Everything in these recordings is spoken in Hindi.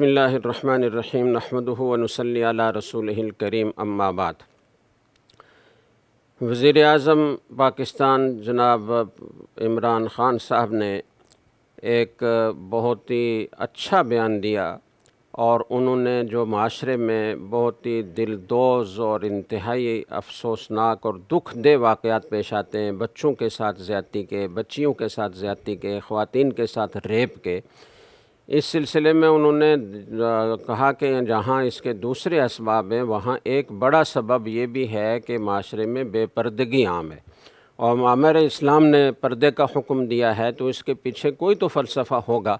बसमीम नहमदनसली रसूल करीम अम्माबाद वज़ी अजम पाकिस्तान जनाब इमरान ख़ान साहब ने एक बहुत ही अच्छा बयान दिया और उन्होंने जो माशरे में बहुत ही दिलदोज़ और इंतहाई अफसोसनाक और दुख दे वाक़ात पेश आते हैं बच्चों के साथ ज़्यादती के बच्चियों के साथ ज़्यादती के ख़वान के साथ रेप के इस सिलसिले में उन्होंने कहा कि जहाँ इसके दूसरे इसबाब हैं वहाँ एक बड़ा सबब ये भी है कि माशरे में बेपर्दगी आम है और आमर इस्लाम ने पर्दे का हुक्म दिया है तो इसके पीछे कोई तो फ़लसफ़ा होगा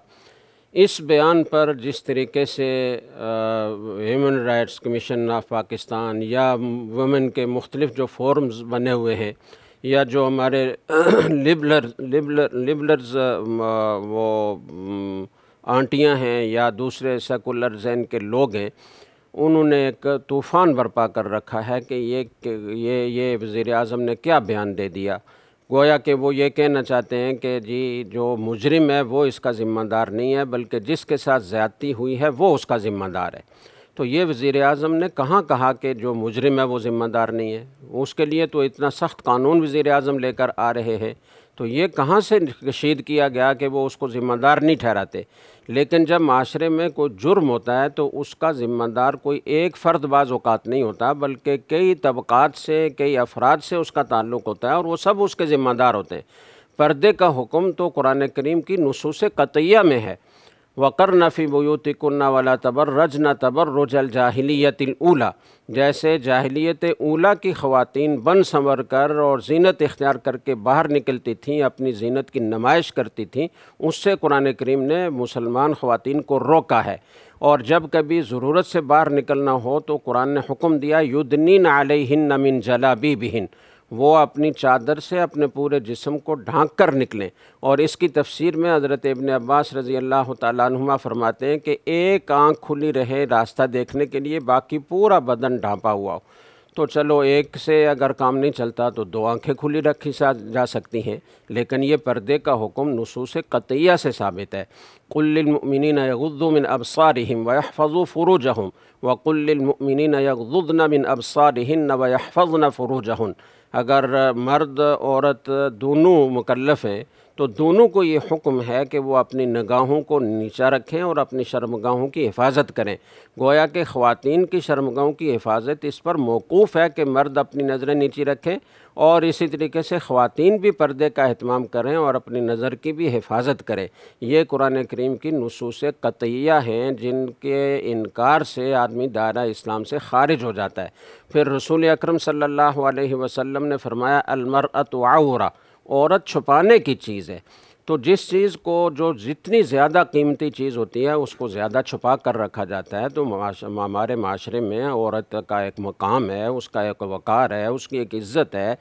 इस बयान पर जिस तरीके से human rights commission of Pakistan या वमेन के मुख्तलिफ जो फोरम्स बने हुए हैं या जो हमारे लिबलर लिबलर लिबलर्स वो आंटियां हैं या दूसरे सेकुलर जैन के लोग हैं उन्होंने एक तूफ़ान बरपा कर रखा है कि ये ये ये वज़ी अजम ने क्या बयान दे दिया गोया कि वो ये कहना चाहते हैं कि जी जो मुजरिम है वो इसका ज़िम्मेदार नहीं है बल्कि जिसके साथ ज़्यादती हुई है वो उसका ज़िम्मेदार है तो ये वज़ी अजम ने कहाँ कहा कि जो मुजरिम है वो ज़िम्मेदार नहीं है उसके लिए तो इतना सख्त कानून वज़ी अजम लेकर आ रहे हैं तो ये कहाँ से कशीद किया गया कि वो उसको ज़िम्मेदार नहीं ठहराते लेकिन जब माशरे में कोई जुर्म होता है तो उसका ज़िम्मेदार कोई एक फ़र्द बाज़ नहीं होता बल्कि कई तबक़ात से कई अफराद से उसका ताल्लुक़ होता है और वो सब उसके ज़िम्मेदार होते हैं पर्दे का हुक्म तो कुरान करीम की नसूस कतिया में है वक़र नफ़ी बयूत कन्ना वाला तबर रज न तबर रुजल जाहलीत ऊला जैसे जाहलीत उला की ख़वान बन संवर कर और जीनत इख्तियार करके बाहर निकलती थी अपनी जीनत की नमाइश करती थी उससे कुरान करीम ने मुसलमान ख़वान को रोका है और जब कभी ज़रूरत से बाहर निकलना हो तो कुरान ने हुक्म दिया आल आलिहन नमिन जला बी बिहन वो अपनी चादर से अपने पूरे जिसम को ढांक कर निकलें और इसकी तफसीर में हज़रत इबन अब्बास रज़ी अल्लाह तुमा फरमाते हैं कि एक आँख खुली रहे रास्ता देखने के लिए बाकी पूरा बदन ढांपा हुआ हो तो चलो एक से अगर काम नहीं चलता तो दो आंखें खुली रखी जा सकती हैं लेकिन ये पर्दे का हुक्म नसूस कतिया से साबित है कुल्लिन यगुद्दमिन अबसारहिम वफ़ज़ु फ़रूजहम वकुल्लिन यगुद्न मिन फ़ज न फ़रूजहन अगर मर्द औरत दोनों मुकलफ़ हैं तो दोनों को ये हुक्म है कि वो अपनी नगाहों को नीचा रखें और अपनी शर्मगाहों की हिफाजत करें गोया कि ख़वातीन की शर्मगाहों की हिफाजत इस पर मौकूफ़ है कि मर्द अपनी नज़रें नीची रखें और इसी तरीके से ख़वातीन भी पर्दे का अहतमाम करें और अपनी नज़र की भी हिफाजत करें ये कुरान करीम की नसूस कतिया हैं जिनके इनकार से आदमी दायरा इस्लाम से खारिज हो जाता है फिर रसूल अक्रम सल्ला वसम ने फरमायामर अलमर औरत छुपाने की चीज़ है तो जिस चीज़ को जो जितनी ज़्यादा कीमती चीज़ होती है उसको ज़्यादा छुपा कर रखा जाता है तो हमारे माशरे में औरत का एक मकाम है उसका एक वक़ार है उसकी एक इज़्ज़त है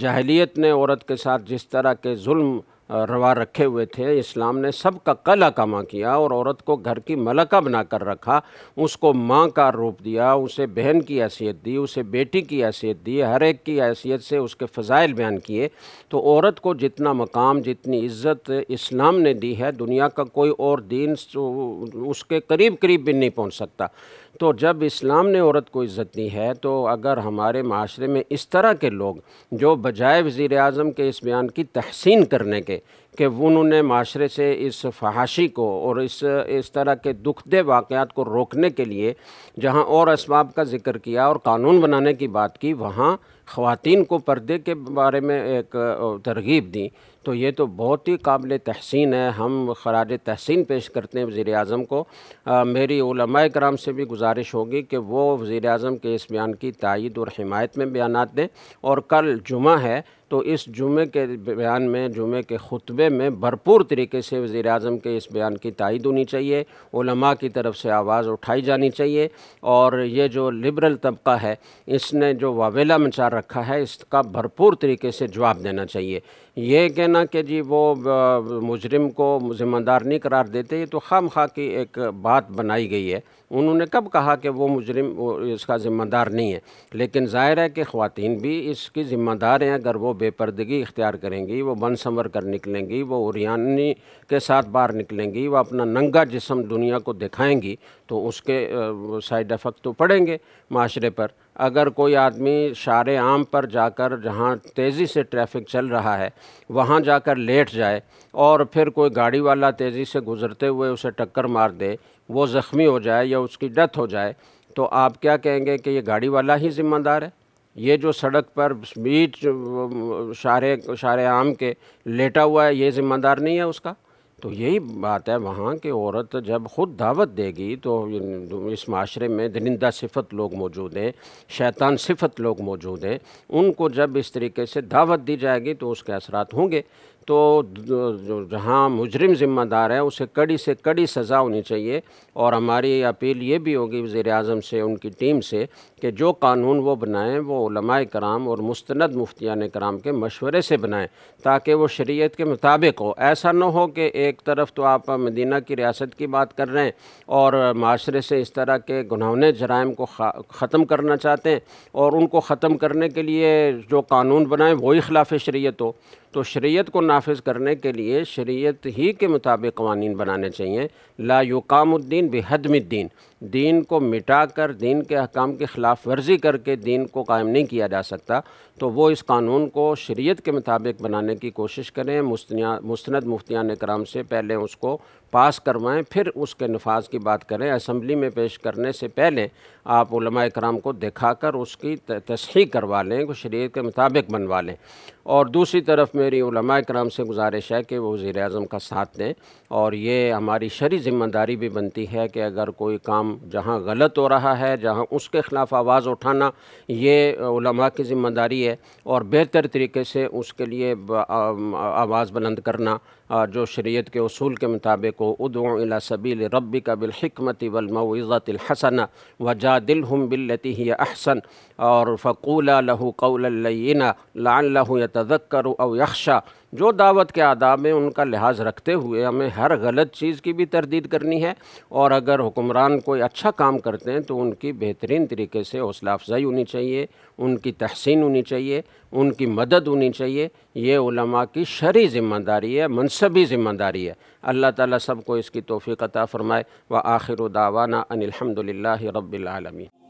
जहलीत ने औरत के साथ जिस तरह के जुल्म रवा रखे हुए थे इस्लाम ने सब का कल कमा किया और औरत को घर की मलका बना कर रखा उसको माँ का रूप दिया उसे बहन की हैसियत दी उसे बेटी की हैसियत दी हर एक की हैसियत से उसके फ़जाइल बयान किए तो औरत को जितना मकाम जितनी इज़्ज़त इस्लाम ने दी है दुनिया का कोई और दीन उसके करीब करीब भी नहीं पहुँच सकता तो जब इस्लाम ने औरत को इज़्ज़त दी है तो अगर हमारे माशरे में इस तरह के लोग जो बजाय वज़ी अजम के इस बयान की तहसीन करने के कि उन्होंने माशरे से इस फहाशी को और इस इस तरह के दुखदे वाक़ात को रोकने के लिए जहाँ और इसबाब का जिक्र किया और कानून बनाने की बात की वहाँ ख़वान को पर्दे के बारे में एक तरगीब दी तो ये तो बहुत ही काबिल तहसीन है हम खराज तहसीन पेश करते हैं वज़ी अजम को आ, मेरी कराम से भी गुजारिश होगी कि वो वज़ी अजम के इस बयान की तइद और हमायत में बयान दें और कल जुमा है तो इस जुमे के बयान में जुमे के ख़ुतबे में भरपूर तरीके से वज़ी अजम के इस बयान की तइद होनी चाहिए उलमा की तरफ से आवाज़ उठाई जानी चाहिए और ये जो लिबरल तबका है इसने जो वावेला मचा रखा है इसका भरपूर तरीके से जवाब देना चाहिए ये कहना कि जी वो मुजरिम को ज़िम्मेदार नहीं करार देते ये तो खाम खा की एक बात बनाई गई है उन्होंने कब कहा कि वो मुजरिम वो इसका ज़िम्मेदार नहीं है लेकिन ज़ाहिर है कि ख़वान भी इसकी ज़िम्मेदार हैं अगर वो बेपर्दगी इख्तियार करेंगी वो बन संवर कर निकलेंगी वो उरियानी के साथ बाहर निकलेंगी वह अपना नंगा जिसम दुनिया को दिखाएंगी तो उसके साइड इफ़ेक्ट तो पड़ेंगे माशरे पर अगर कोई आदमी शार आम पर जाकर जहाँ तेज़ी से ट्रैफिक चल रहा है वहाँ जाकर लेट जाए और फिर कोई गाड़ी वाला तेज़ी से गुज़रते हुए उसे टक्कर मार दे वो ज़ख्मी हो जाए या उसकी डेथ हो जाए तो आप क्या कहेंगे कि ये गाड़ी वाला ही ज़िम्मेदार है ये जो सड़क पर बीच शार शार आम के लेटा हुआ है ये ज़िम्मेदार नहीं है उसका तो यही बात है वहाँ कि औरत जब ख़ुद दावत देगी तो इस माशरे में दिनिंदा सिफत लोग मौजूद हैं शैतान सिफत लोग मौजूद हैं उनको जब इस तरीके से दावत दी जाएगी तो उसके असरात होंगे तो जहाँ मुजरिम ज़िम्मेदार है उसे कड़ी से कड़ी सज़ा होनी चाहिए और हमारी अपील ये भी होगी वज़ी अजम से उनकी टीम से कि जो कानून वो बनाएँ वो कराम और मुस्ंद मुफ्तियान कराम के मशवरे से बनाएँ ताकि वो शरीय के मुताबिक हो ऐसा ना हो कि एक तरफ तो आप मदीना की रियासत की बात कर रहे हैं और माशरे से इस तरह के गुनौने जराइम को ख़त्म करना चाहते हैं और उनको ख़त्म करने के लिए जो कानून बनाएँ वही खिलाफ शरीत हो तो शरीयत को नाफिज करने के लिए शरीयत ही के मुताबिक कवानीन बनाने चाहिए ला युकामुद्दीन बेहदमुद्दीन दीन को मिटा कर दीन के अहकाम की ख़िलाफ़ वर्जी करके दीन को कायम नहीं किया जा सकता तो वो इस कानून को शरीयत के मुताबिक बनाने की कोशिश करें मुस्तिया मुस्ंद मुफ्तियान कराम से पहले उसको पास करवाएं फिर उसके नफाज की बात करें असम्बली में पेश करने से पहले आप कराम को कर उसकी तस्ही करवा लें शरीय के मुताबिक बनवा लें और दूसरी तरफ मेरी कराम से गुजारिश है कि वो वज़ी अजम का साथ दें और ये हमारी शरी ज़िम्मेदारी भी बनती है कि अगर कोई काम जहाँ गलत हो रहा है जहाँ उसके ख़िलाफ़ आवाज़ उठाना ये की ज़िम्मेदारी है और बेहतर तरीके से उसके लिए आवाज़ बुलंद करना और जो शरीयत के असूल के मुताबिक हो उदला सबील रबी का बिलहमत व वजा दिल हम बिल्लती ही अहसन और फ़कूल लहू कौलना लाल लहू या तजक्कर अव यख्शा जो दावत के आदाब में उनका लिहाज रखते हुए हमें हर गलत चीज़ की भी तरदीद करनी है और अगर हुक्मरान कोई अच्छा काम करते हैं तो उनकी बेहतरीन तरीके से हौसला अफजाई होनी चाहिए उनकी तहसीन होनी चाहिए उनकी मदद होनी चाहिए ये उलमा की शरी ज़िम्मेदारी है मनसबी ज़िम्मेदारी है अल्लाह ताला सबको इसकी तोफ़ी अता फ़रमाए व आखिर दावाना अनिलहमदिल्ला रबालमीन